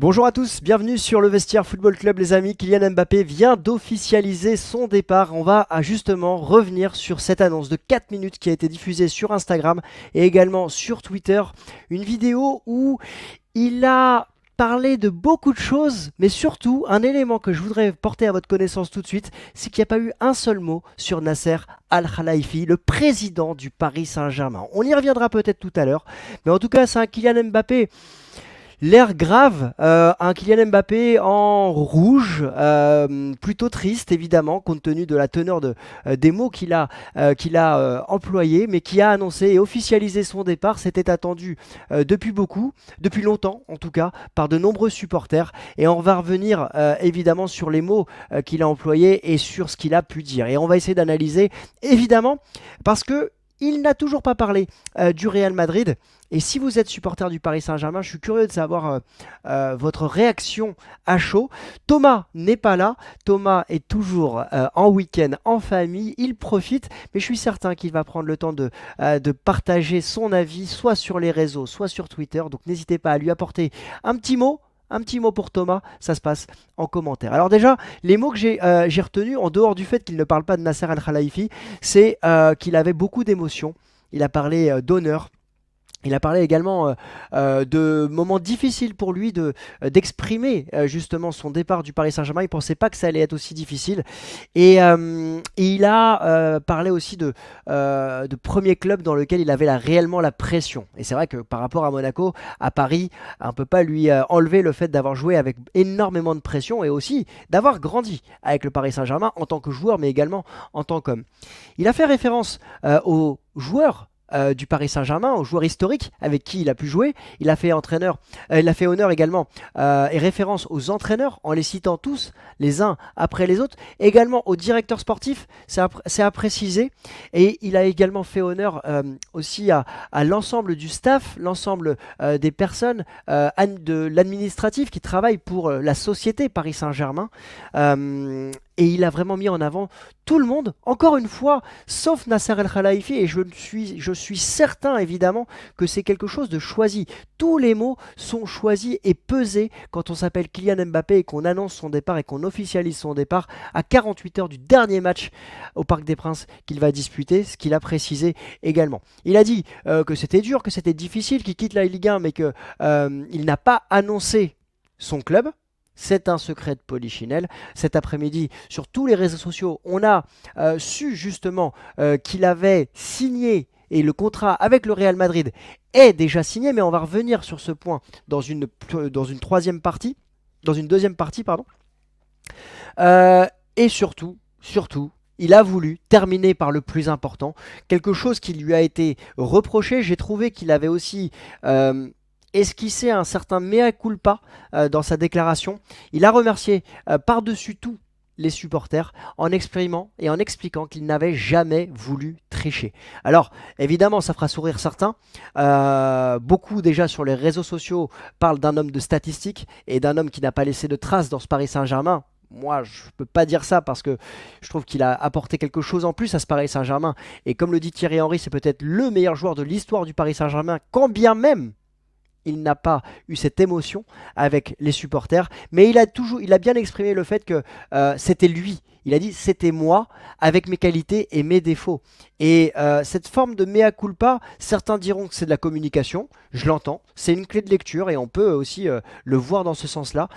Bonjour à tous, bienvenue sur le Vestiaire Football Club les amis. Kylian Mbappé vient d'officialiser son départ. On va justement revenir sur cette annonce de 4 minutes qui a été diffusée sur Instagram et également sur Twitter. Une vidéo où il a parlé de beaucoup de choses, mais surtout un élément que je voudrais porter à votre connaissance tout de suite, c'est qu'il n'y a pas eu un seul mot sur Nasser al Khalifi, le président du Paris Saint-Germain. On y reviendra peut-être tout à l'heure, mais en tout cas c'est un Kylian Mbappé L'air grave, euh, un Kylian Mbappé en rouge, euh, plutôt triste évidemment, compte tenu de la teneur de, euh, des mots qu'il a, qu'il a employés, mais qui a annoncé et officialisé son départ. C'était attendu depuis beaucoup, depuis longtemps en tout cas, par de nombreux supporters. Et on va revenir évidemment sur les mots qu'il a employés et sur ce qu'il a pu dire. Et on va essayer d'analyser évidemment, parce que il n'a toujours pas parlé euh, du Real Madrid. Et si vous êtes supporter du Paris Saint-Germain, je suis curieux de savoir euh, euh, votre réaction à chaud. Thomas n'est pas là. Thomas est toujours en week-end, en famille. Il profite, mais je suis certain qu'il va prendre le temps de, partager son avis, soit sur les réseaux, soit sur Twitter. Donc n'hésitez pas à lui apporter un petit mot un petit mot pour Thomas, ça se passe en commentaire. Alors déjà, les mots que j'ai retenu retenus, en dehors du fait qu'il ne parle pas de Nasser Al-Khalifi, c'est euh, qu'il avait beaucoup d'émotions. Il a parlé euh, d'honneur, il a parlé également euh, euh, de moments difficiles pour lui de, euh, d'exprimer justement son départ du Paris Saint-Germain. Il ne pensait pas que ça allait être aussi difficile. Et, il a parlé aussi de, de premier club dans lequel il avait réellement la pression. Et c'est vrai que par rapport à Monaco, à Paris, on ne peut pas lui enlever le fait d'avoir joué avec énormément de pression et aussi d'avoir grandi avec le Paris Saint-Germain en tant que joueur, mais également en tant qu'homme. Il a fait référence aux joueurs euh, du Paris Saint-Germain, au joueur historique avec qui il a pu jouer. Il a fait entraîneur, euh, il a fait honneur également euh, et référence aux entraîneurs en les citant tous les uns après les autres. Également aux directeurs sportifs, c'est à, préciser. Et il a également fait honneur aussi à, à l'ensemble du staff, l'ensemble des personnes de l'administratif qui travaillent pour la société Paris Saint-Germain et il a vraiment mis en avant tout le monde, encore une fois, sauf Nasser El Khalifi, et je suis, je suis certain évidemment que c'est quelque chose de choisi. Tous les mots sont choisis et pesés quand on s'appelle Kylian Mbappé et qu'on annonce son départ et qu'on officialise son départ à 48 heures du dernier match au Parc des Princes qu'il va disputer, ce qu'il a précisé également. Il a dit euh, que c'était dur, que c'était difficile, qu'il quitte la Ligue 1, mais qu'il euh, n'a pas annoncé son club. C'est un secret de Polichinelle. Cet après-midi, sur tous les réseaux sociaux, on a euh, su justement euh, qu'il avait signé et le contrat avec le Real Madrid est déjà signé, mais on va revenir sur ce point dans une, dans une troisième partie, dans une deuxième partie, pardon. Euh, et surtout, surtout, il a voulu terminer par le plus important, quelque chose qui lui a été reproché. J'ai trouvé qu'il avait aussi esquissé un certain mea culpa euh, dans sa déclaration. Il a remercié euh, par-dessus tout les supporters en exprimant et en expliquant qu'il n'avait jamais voulu tricher. Alors, évidemment, ça fera sourire certains. Euh, beaucoup déjà sur les réseaux sociaux parlent d'un homme de statistiques et d'un homme qui n'a pas laissé de traces dans ce Paris Saint-Germain. Moi, je ne peux pas dire ça parce que je trouve qu'il a apporté quelque chose en plus à ce Paris Saint-Germain. Et comme le dit Thierry Henry, c'est peut-être le meilleur joueur de l'histoire du Paris Saint-Germain, quand bien même il n'a pas eu cette émotion avec les supporters, mais il a toujours, il a bien exprimé le fait que euh, c'était lui. Il a dit c'était moi avec mes qualités et mes défauts. Et euh, cette forme de mea culpa, certains diront que c'est de la communication. Je l'entends. C'est une clé de lecture et on peut aussi euh, le voir dans ce sens-là.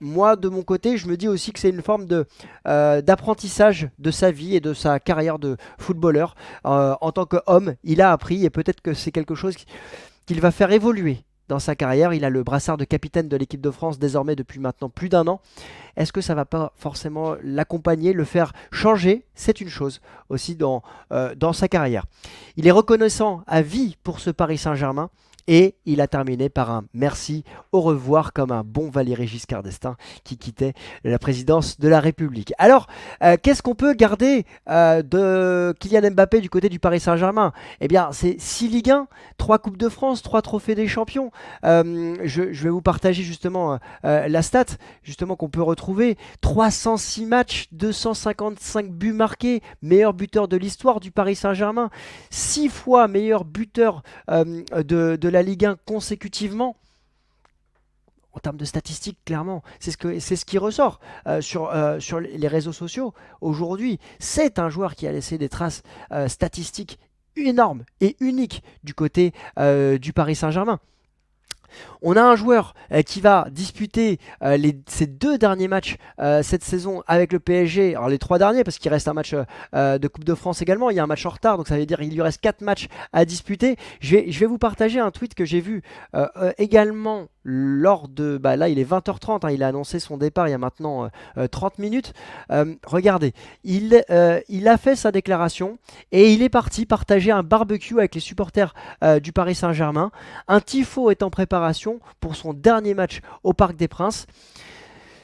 moi, de mon côté, je me dis aussi que c'est une forme de d'apprentissage de sa vie et de sa carrière de footballeur. en tant qu'homme, il a appris et peut-être que c'est quelque chose qui qu'il va faire évoluer dans sa carrière. Il a le brassard de capitaine de l'équipe de France désormais depuis maintenant plus d'un an. Est-ce que ça va pas forcément l'accompagner, le faire changer C'est une chose aussi dans, euh, dans sa carrière. Il est reconnaissant à vie pour ce Paris Saint-Germain et il a terminé par un merci, au revoir, comme un bon Valéry Giscard d'Estaing qui quittait la présidence de la République. Alors, euh, qu'est-ce qu'on peut garder euh, de Kylian Mbappé du côté du Paris Saint-Germain Eh bien, c'est 6 Ligue 1, 3 Coupes de France, 3 Trophées des Champions. Euh, je, vais vous partager justement la stat justement qu'on peut retrouver. 306 matchs, 255 buts marqués, meilleur buteur de l'histoire du Paris Saint-Germain, 6 fois meilleur buteur de, de la la Ligue 1 consécutivement, en termes de statistiques, clairement, c'est ce, que, ce qui ressort euh, sur, euh, sur les réseaux sociaux aujourd'hui. C'est un joueur qui a laissé des traces euh, statistiques énormes et uniques du côté du Paris Saint-Germain. On a un joueur euh, qui va disputer ces euh, ses deux derniers matchs euh, cette saison avec le PSG. Alors les trois derniers parce qu'il reste un match de Coupe de France également. Il y a un match en retard, donc ça veut dire qu'il lui reste quatre matchs à disputer. je vais vous partager un tweet que j'ai vu également lors de... Bah là, il est 20h30, hein, il a annoncé son départ il y a maintenant 30 euh, euh, minutes. Euh, regardez, il, il a fait sa déclaration et il est parti partager un barbecue avec les supporters du Paris Saint-Germain. Un tifo est en préparation pour son dernier match au Parc des Princes.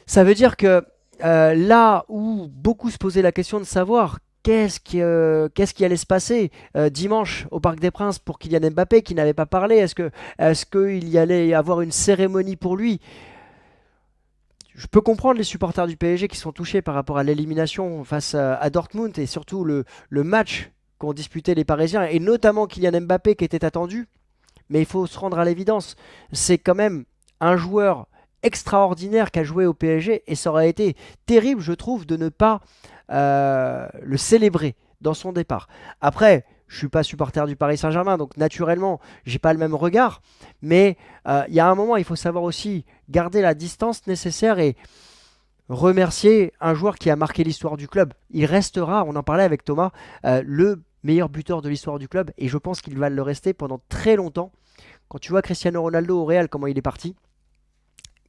Ça veut dire que là où beaucoup se posaient la question de savoir qu'est-ce qui, euh, qui, allait se passer euh, dimanche au Parc des Princes pour Kylian Mbappé qui n'avait pas parlé Est-ce qu'il est y allait avoir une cérémonie pour lui je peux comprendre les supporters du PSG qui sont touchés par rapport à l'élimination face à, Dortmund et surtout le, match qu'ont disputé les Parisiens et notamment Kylian Mbappé qui était attendu. Mais il faut se rendre à l'évidence, c'est quand même un joueur extraordinaire qui a joué au PSG et ça aurait été terrible, je trouve, de ne pas euh, le célébrer dans son départ. Après, je suis pas supporter du Paris Saint-Germain, donc naturellement, j'ai pas le même regard. Mais euh, il y a un moment, il faut savoir aussi garder la distance nécessaire et remercier un joueur qui a marqué l'histoire du club. Il restera, on en parlait avec Thomas, euh, le meilleur buteur de l'histoire du club, et je pense qu'il va le rester pendant très longtemps. Quand tu vois Cristiano Ronaldo au Real, comment il est parti,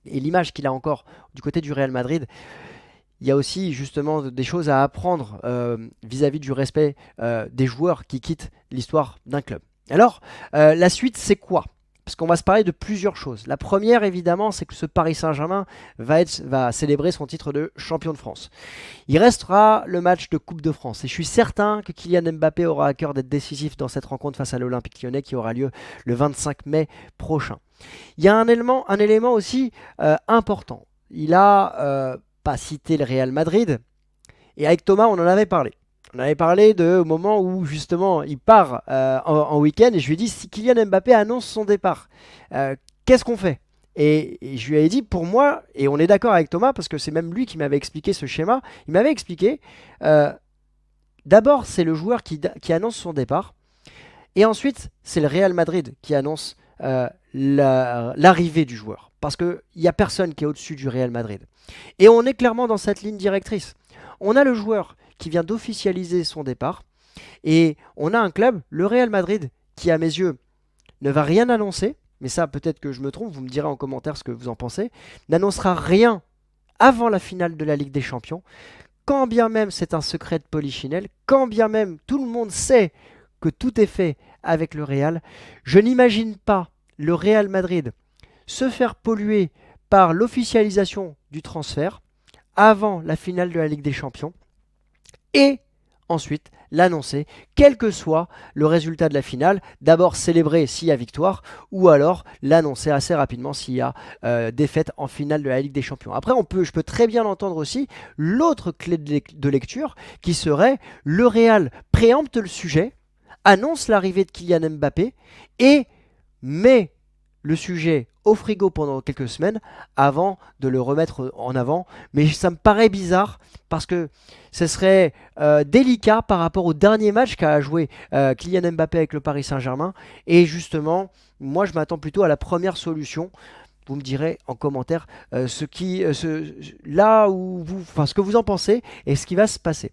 et l'image qu'il a encore du côté du Real Madrid, il y a aussi justement des choses à apprendre euh, vis-à-vis du respect euh, des joueurs qui quittent l'histoire d'un club. Alors, euh, la suite, c'est quoi parce qu'on va se parler de plusieurs choses. La première, évidemment, c'est que ce Paris Saint-Germain va, célébrer son titre de champion de France. Il restera le match de Coupe de France. Et je suis certain que Kylian Mbappé aura à cœur d'être décisif dans cette rencontre face à l'Olympique lyonnais qui aura lieu le 25 mai prochain. Il y a un élément, un élément aussi important. Il a pas citer le Real Madrid. Et avec Thomas, on en avait parlé. On avait parlé de, au moment où justement il part euh, en, week-end et je lui ai dit si Kylian Mbappé annonce son départ, euh, qu'est-ce qu'on fait et, je lui ai dit pour moi, et on est d'accord avec Thomas parce que c'est même lui qui m'avait expliqué ce schéma, il m'avait expliqué euh, d'abord c'est le joueur qui, qui annonce son départ et ensuite c'est le Real Madrid qui annonce euh, l'arrivée du joueur. Parce qu'il n'y a personne qui est au-dessus du Real Madrid. Et on est clairement dans cette ligne directrice. On a le joueur qui vient d'officialiser son départ. Et on a un club, le Real Madrid, qui à mes yeux ne va rien annoncer. Mais ça, peut-être que je me trompe, vous me direz en commentaire ce que vous en pensez. N'annoncera rien avant la finale de la Ligue des Champions. Quand bien même c'est un secret de Polichinelle, quand bien même tout le monde sait que tout est fait avec le Real. Je n'imagine pas le Real Madrid se faire polluer par l'officialisation du transfert avant la finale de la Ligue des Champions et ensuite l'annoncer, quel que soit le résultat de la finale, d'abord célébrer s'il y a victoire, ou alors l'annoncer assez rapidement s'il y a euh, défaite en finale de la Ligue des Champions. Après, on peut, je peux très bien entendre aussi l'autre clé de lecture qui serait le Real préempte le sujet annonce l'arrivée de Kylian Mbappé et met le sujet au frigo pendant quelques semaines avant de le remettre en avant. Mais ça me paraît bizarre parce que ce serait euh, délicat par rapport au dernier match qu'a joué euh, Kylian Mbappé avec le Paris Saint-Germain. Et justement, moi je m'attends plutôt à la première solution vous me direz en commentaire euh, ce qui, euh, là où vous, enfin ce que vous en pensez et ce qui va se passer.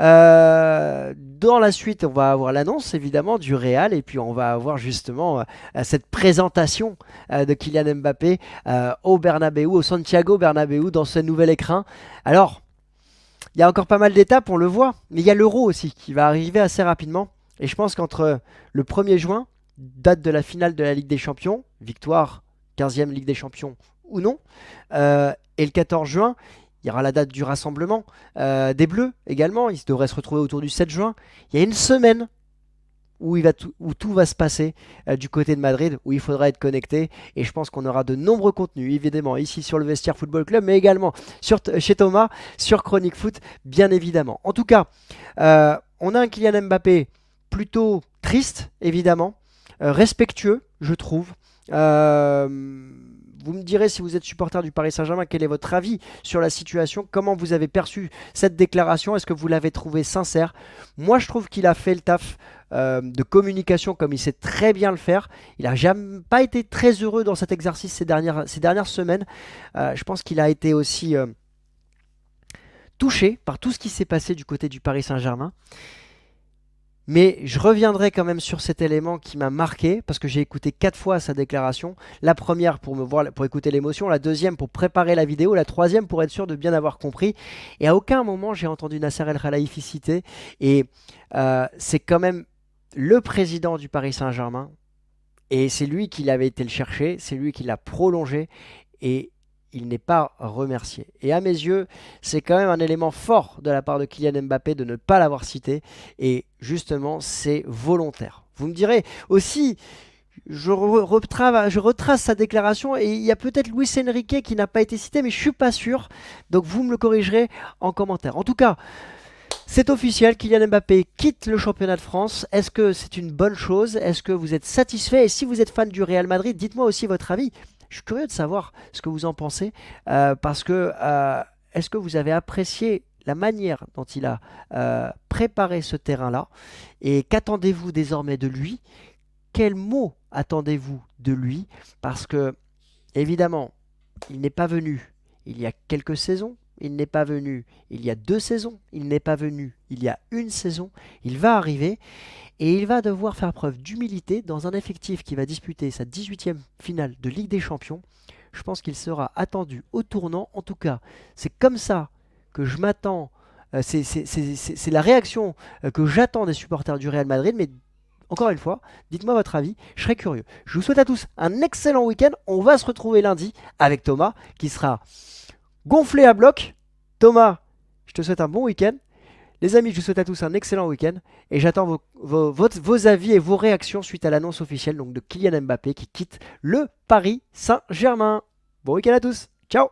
Euh, dans la suite, on va avoir l'annonce évidemment du Real et puis on va avoir justement cette présentation de Kylian Mbappé au Bernabéu, au Santiago Bernabeu, dans ce nouvel écrin. Alors, il y a encore pas mal d'étapes, on le voit, mais il y a l'Euro aussi qui va arriver assez rapidement. Et je pense qu'entre le 1er juin, date de la finale de la Ligue des Champions, victoire 15e Ligue des Champions ou non. Euh, et le 14 juin, il y aura la date du rassemblement euh, des Bleus également. Ils devraient se retrouver autour du 7 juin. Il y a une semaine où, tout va se passer euh, du côté de Madrid, où il faudra être connecté. Et je pense qu'on aura de nombreux contenus, évidemment, ici sur le Vestiaire Football Club, mais également chez Thomas, sur Chronique Foot, bien évidemment. En tout cas, on a un Kylian Mbappé plutôt triste, évidemment, respectueux, je trouve. Euh, vous me direz si vous êtes supporter du Paris Saint-Germain, quel est votre avis sur la situation Comment vous avez perçu cette déclaration Est-ce que vous l'avez trouvée sincère Moi, je trouve qu'il a fait le taf euh, de communication comme il sait très bien le faire. Il n'a jamais pas été très heureux dans cet exercice ces dernières, ces dernières semaines. Euh, je pense qu'il a été aussi touché par tout ce qui s'est passé du côté du Paris Saint-Germain. Mais je reviendrai quand même sur cet élément qui m'a marqué, parce que j'ai écouté quatre fois sa déclaration. La première pour me voir, pour écouter l'émotion, la deuxième pour préparer la vidéo, la troisième pour être sûr de bien avoir compris. Et à aucun moment j'ai entendu Nasser El Khalaïfi citer. Et euh, c'est quand même le président du Paris Saint-Germain. Et c'est lui qui l'avait été le chercher, c'est lui qui l'a prolongé. Et il n'est pas remercié. Et à mes yeux, c'est quand même un élément fort de la part de Kylian Mbappé de ne pas l'avoir cité. Et justement, c'est volontaire. Vous me direz aussi, je, je, retrace sa déclaration et il y a peut-être Luis Enrique qui n'a pas été cité, mais je suis pas sûr. Donc vous me le corrigerez en commentaire. En tout cas, c'est officiel, Kylian Mbappé quitte le championnat de France. Est-ce que c'est une bonne chose Est-ce que vous êtes satisfait Et si vous êtes fan du Real Madrid, dites-moi aussi votre avis. Je suis curieux de savoir ce que vous en pensez, euh, parce que euh, est-ce que vous avez apprécié la manière dont il a euh, préparé ce terrain-là Et qu'attendez-vous désormais de lui Quels mots attendez-vous de lui Parce que, évidemment, il n'est pas venu il y a quelques saisons, il n'est pas venu il y a deux saisons, il n'est pas venu il y a une saison, il va arriver et il va devoir faire preuve d'humilité dans un effectif qui va disputer sa 18e finale de Ligue des Champions. Je pense qu'il sera attendu au tournant, en tout cas c'est comme ça que je m'attends, euh, c'est la réaction euh, que j'attends des supporters du Real Madrid, mais encore une fois, dites-moi votre avis, je serai curieux. Je vous souhaite à tous un excellent week-end, on va se retrouver lundi avec Thomas qui sera gonflé à bloc. Thomas, je te souhaite un bon week-end. Les amis, je vous souhaite à tous un excellent week-end et j'attends vos, avis et vos réactions suite à l'annonce officielle de Kylian Mbappé qui quitte le Paris Saint-Germain. Bon week-end à tous. Ciao